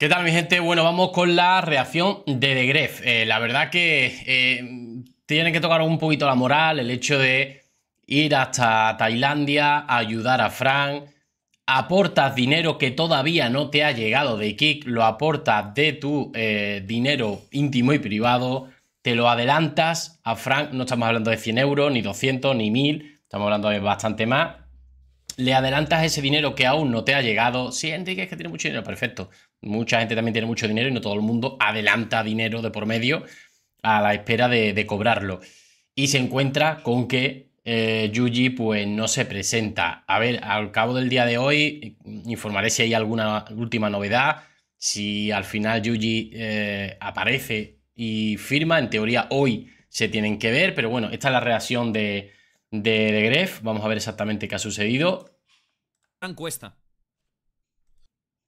¿Qué tal mi gente? Bueno, vamos con la reacción de The eh, la verdad que eh, tiene que tocar un poquito la moral, el hecho de ir hasta Tailandia, a ayudar a Frank, aportas dinero que todavía no te ha llegado de Kik, lo aportas de tu eh, dinero íntimo y privado, te lo adelantas a Frank, no estamos hablando de 100 euros, ni 200, ni 1000, estamos hablando de bastante más, le adelantas ese dinero que aún no te ha llegado. Sí, Enrique, es que tiene mucho dinero, perfecto. Mucha gente también tiene mucho dinero y no todo el mundo adelanta dinero de por medio a la espera de, cobrarlo. Y se encuentra con que eh, Yuji pues no se presenta. A ver, al cabo del día de hoy eh, informaré si hay alguna última novedad. Si al final Yuji eh, aparece y firma, en teoría hoy se tienen que ver, pero bueno, esta es la reacción de, de, de Gref. Vamos a ver exactamente qué ha sucedido. Encuesta.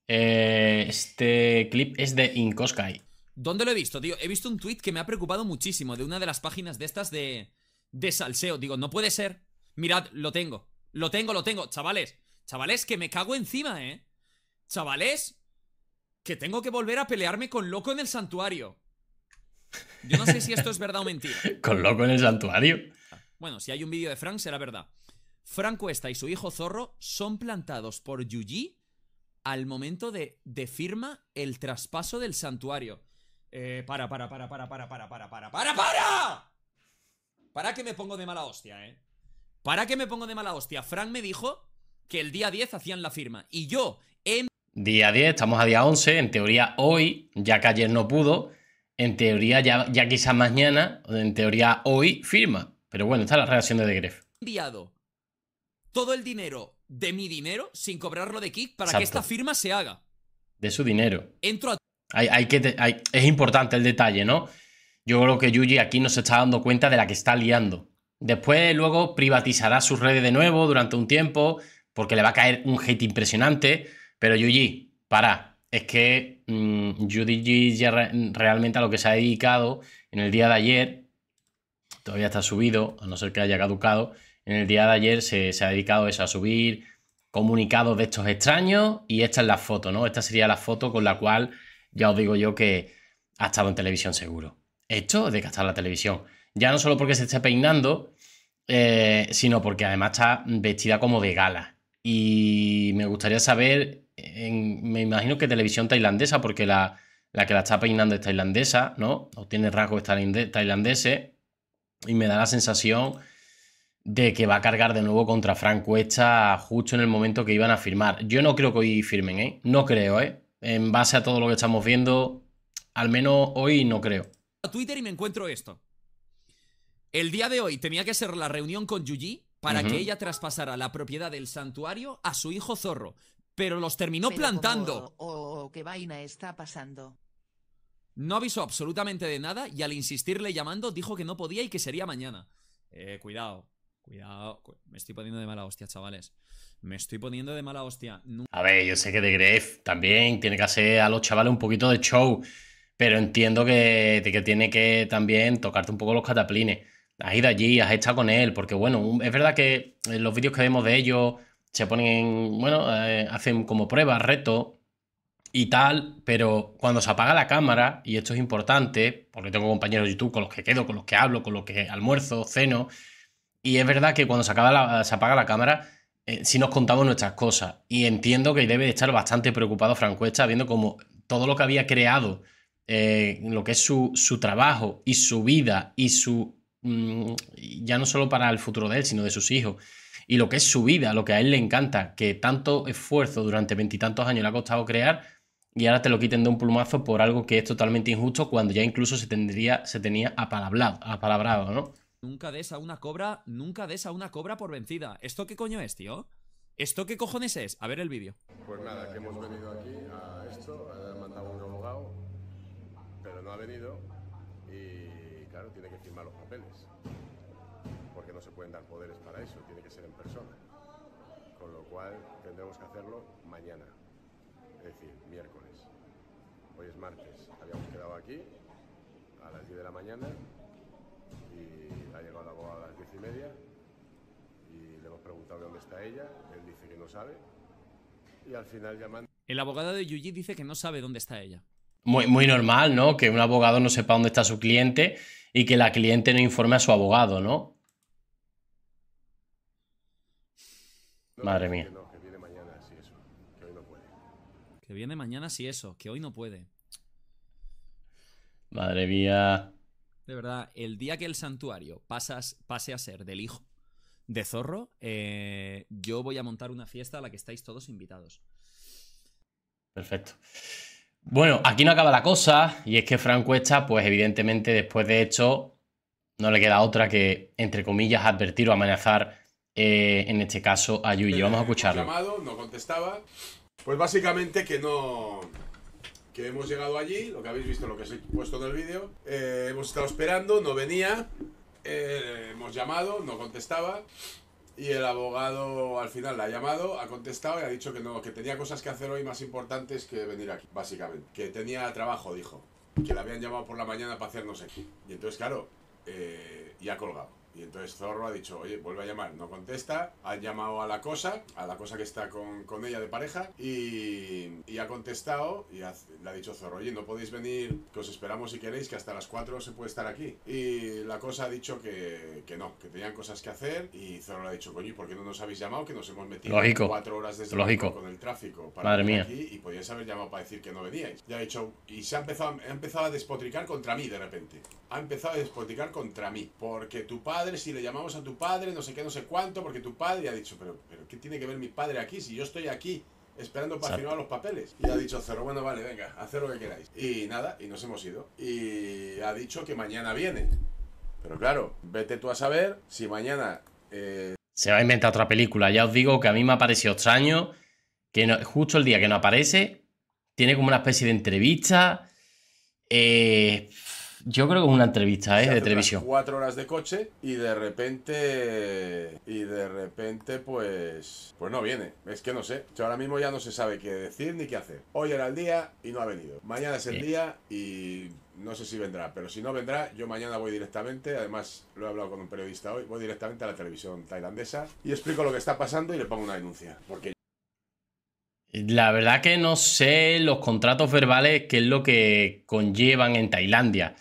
Eh, este clip es de Inkoskai. ¿Dónde lo he visto, tío? He visto un tweet que me ha preocupado muchísimo de una de las páginas de estas de, de salseo. Digo, no puede ser. Mirad, lo tengo. Lo tengo, lo tengo. Chavales, chavales, que me cago encima, ¿eh? Chavales, que tengo que volver a pelearme con loco en el santuario. Yo no sé si esto es verdad o mentira. ¿Con loco en el santuario? Bueno, si hay un vídeo de Frank, será verdad. Frank Cuesta y su hijo Zorro son plantados por Yuji al momento de, de firma el traspaso del santuario. Eh, para, para, para, para, para, para, para, para, para, para. Para que me pongo de mala hostia, eh. Para que me pongo de mala hostia. Frank me dijo que el día 10 hacían la firma. Y yo en Día 10, estamos a día 11. En teoría hoy, ya que ayer no pudo. En teoría ya, ya quizá mañana. En teoría hoy firma. Pero bueno, está la reacción de The Enviado todo el dinero de mi dinero sin cobrarlo de Kik para que esta firma se haga. De su dinero. Entro Hay, que es importante el detalle, ¿no? Yo creo que Yuji aquí no se está dando cuenta de la que está liando. Después, luego, privatizará sus redes de nuevo durante un tiempo, porque le va a caer un hate impresionante. Pero Yuji, para. Es que mm, Yuji ya realmente a lo que se ha dedicado en el día de ayer, todavía está subido, a no ser que haya caducado, en el día de ayer se, ha dedicado eso, a subir comunicados de estos extraños y esta es la foto, ¿no? Esta sería la foto con la cual ya os digo yo que ha estado en televisión seguro. Esto es de estado la televisión. Ya no solo porque se esté peinando, eh, sino porque además está vestida como de gala. Y me gustaría saber, me imagino que televisión tailandesa, porque la, la, que la está peinando es tailandesa, ¿no? O tiene rasgos tailandeses. Y me da la sensación de que va a cargar de nuevo contra Frank Cuesta justo en el momento que iban a firmar. Yo no creo que hoy firmen, ¿eh? No creo, ¿eh? En base a todo lo que estamos viendo, al menos hoy no creo. A Twitter y me encuentro esto. El día de hoy tenía que ser la reunión con Yuji para que ella traspasara la propiedad del santuario a su hijo Zorro, pero los terminó plantando. oh, ¿Qué vaina está pasando? No avisó absolutamente de nada y al insistirle llamando dijo que no podía y que sería mañana. Eh, cuidado, Cuidado, me estoy poniendo de mala hostia, chavales. Me estoy poniendo de mala hostia. A ver, yo sé que de Gref también tiene que hacer a los chavales un poquito de show, pero entiendo que, tiene que también tocarte un poco los cataplines. Has ido allí, has estado con él, porque bueno, es verdad que eh, los vídeos que vemos de ellos se ponen, bueno, eh, hacen como pruebas, reto y tal, pero cuando se apaga la cámara, y esto es importante, porque tengo compañeros de YouTube con los que quedo, con los que hablo, con los que almuerzo, ceno, y es verdad que cuando se, acaba se apaga la cámara, eh, sí si nos contamos nuestras cosas. Y entiendo que debe de estar bastante preocupado Francuesta, viendo como todo lo que había creado, eh, lo que es su, trabajo y su vida y su... Mm, ya no solo para el futuro de él, sino de sus hijos. Y lo que es su vida, lo que a él le encanta, que tanto esfuerzo durante veintitantos años le ha costado crear y ahora te lo quiten de un plumazo por algo que es totalmente injusto cuando ya incluso se, tendría, se tenía apalabrado, apalabrado ¿no? Nunca des a una cobra, nunca des a una cobra por vencida. ¿Esto qué coño es, tío? ¿Esto qué cojones es? A ver el vídeo. Pues nada, que hemos venido aquí a esto, a mandado un abogado, pero no ha venido y claro, tiene que firmar los papeles, porque no se pueden dar poderes para eso, tiene que ser en persona. Con lo cual tendremos que hacerlo mañana, es decir, miércoles. Hoy es martes, habíamos quedado aquí a las 10 de la mañana y ha llegado la abogada a las diez y media y le hemos preguntado dónde está ella, él dice que no sabe y al final llamando... El abogado de Yuji dice que no sabe dónde está ella. Muy, muy normal, ¿no? Que un abogado no sepa dónde está su cliente y que la cliente no informe a su abogado, ¿no? Madre mía. Que, que viene mañana si eso, que hoy no puede. Que viene mañana si eso, que hoy no puede. Madre mía de verdad, el día que el santuario pase a ser del hijo de Zorro, eh, yo voy a montar una fiesta a la que estáis todos invitados. Perfecto. Bueno, aquí no acaba la cosa, y es que Franco Cuesta, pues evidentemente después de esto, no le queda otra que, entre comillas, advertir o amenazar, eh, en este caso, a Yuji. Vamos a escucharlo. no contestaba. Pues básicamente que no, que hemos llegado allí, lo que habéis visto, lo que os he puesto en el vídeo. Eh, hemos estado esperando, no venía, eh, hemos llamado, no contestaba. Y el abogado al final la ha llamado, ha contestado y ha dicho que no, que tenía cosas que hacer hoy más importantes que venir aquí, básicamente. Que tenía trabajo, dijo. Que la habían llamado por la mañana para hacernos aquí. Y entonces, claro, ya eh, y ha colgado. Y entonces Zorro ha dicho, oye, vuelve a llamar, no contesta, ha llamado a la cosa, a la cosa que está con, con ella de pareja, y, y ha contestado y le ha dicho Zorro, oye, no podéis venir, que os esperamos si queréis, que hasta las 4 se puede estar aquí. Y la cosa ha dicho que, que no, que tenían cosas que hacer, y Zorro le ha dicho, coño, ¿y por qué no nos habéis llamado? Que nos hemos metido 4 cuatro horas desde Lógico. con el tráfico para Madre mía. y podíais haber llamado para decir que no veníais. Ya ha dicho, y se ha empezado, ha empezado a despotricar contra mí de repente. Ha empezado a despotricar contra mí, porque tu padre si le llamamos a tu padre, no sé qué, no sé cuánto, porque tu padre ha dicho, pero, pero ¿qué tiene que ver mi padre aquí? Si yo estoy aquí esperando para firmar los papeles. Y ha dicho Cerro, bueno, vale, venga, haced lo que queráis. Y nada, y nos hemos ido. Y ha dicho que mañana viene. Pero claro, vete tú a saber si mañana... Eh, Se va a inventar otra película. Ya os digo que a mí me ha parecido extraño que justo el día que no aparece, tiene como una especie de entrevista. Eh, yo creo que es una entrevista, ¿eh? de televisión. Cuatro horas de coche y de repente. Y de repente, pues. Pues no viene. Es que no sé. Yo ahora mismo ya no se sabe qué decir ni qué hacer. Hoy era el día y no ha venido. Mañana es el día y no sé si vendrá, pero si no vendrá, yo mañana voy directamente, además lo he hablado con un periodista hoy, voy directamente a la televisión tailandesa y explico lo que está pasando y le pongo una denuncia. Porque la verdad que no sé los contratos verbales que es lo que conllevan en Tailandia.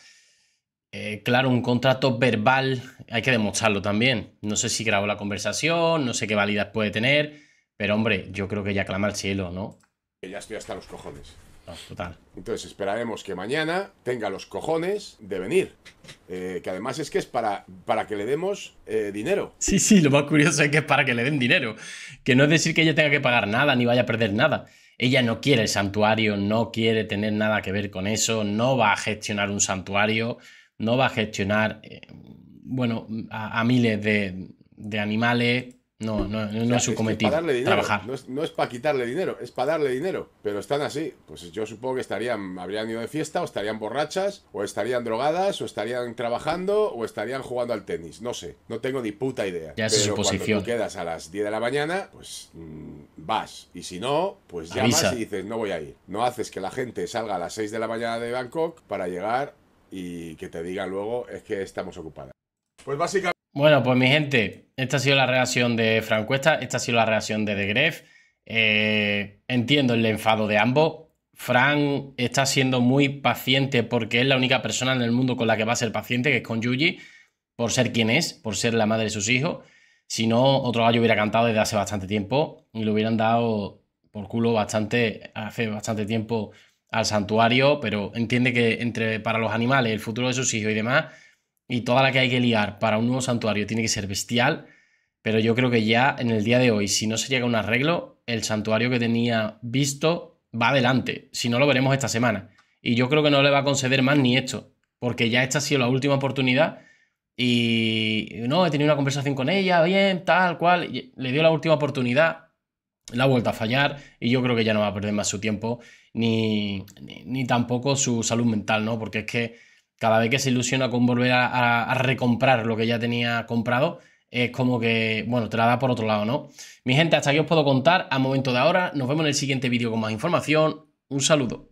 Eh, claro, un contrato verbal hay que demostrarlo también. No sé si grabó la conversación, no sé qué validez puede tener, pero hombre, yo creo que ya clama al cielo, ¿no? Ya estoy hasta los cojones. Ah, total. Entonces esperaremos que mañana tenga los cojones de venir. Eh, que además es que es para, para que le demos eh, dinero. Sí, sí, lo más curioso es que es para que le den dinero. Que no es decir que ella tenga que pagar nada ni vaya a perder nada. Ella no quiere el santuario, no quiere tener nada que ver con eso, no va a gestionar un santuario no va a gestionar, eh, bueno, a, miles de, animales. No, no, no, es su cometido. trabajar. No es, no es para quitarle dinero, es para darle dinero. Pero están así. Pues yo supongo que estarían, habrían ido de fiesta, o estarían borrachas, o estarían drogadas, o estarían trabajando, o estarían jugando al tenis. No sé, no tengo ni puta idea. Ya es su posición. quedas a las 10 de la mañana, pues mm, vas. Y si no, pues llamas y dices, no voy a ir. No haces que la gente salga a las 6 de la mañana de Bangkok para llegar y que te diga luego es que estamos ocupadas. Pues básicamente... Bueno, pues mi gente, esta ha sido la reacción de Francuesta, esta ha sido la reacción de De eh, entiendo el enfado de ambos. Fran está siendo muy paciente porque es la única persona en el mundo con la que va a ser paciente, que es con Yuji, por ser quien es, por ser la madre de sus hijos. Si no, otro gallo hubiera cantado desde hace bastante tiempo y le hubieran dado por culo bastante, hace bastante tiempo al santuario, pero entiende que entre para los animales, el futuro de sus hijos y demás, y toda la que hay que liar para un nuevo santuario tiene que ser bestial, pero yo creo que ya en el día de hoy, si no se llega a un arreglo, el santuario que tenía visto va adelante, si no lo veremos esta semana. Y yo creo que no le va a conceder más ni esto, porque ya esta ha sido la última oportunidad y no, he tenido una conversación con ella, bien, tal, cual, le dio la última oportunidad, la ha vuelto a fallar y yo creo que ya no va a perder más su tiempo ni, tampoco su salud mental, ¿no? Porque es que cada vez que se ilusiona con volver a, a recomprar lo que ya tenía comprado, es como que, bueno, te la da por otro lado, ¿no? Mi gente, hasta aquí os puedo contar a momento de ahora. Nos vemos en el siguiente vídeo con más información. Un saludo.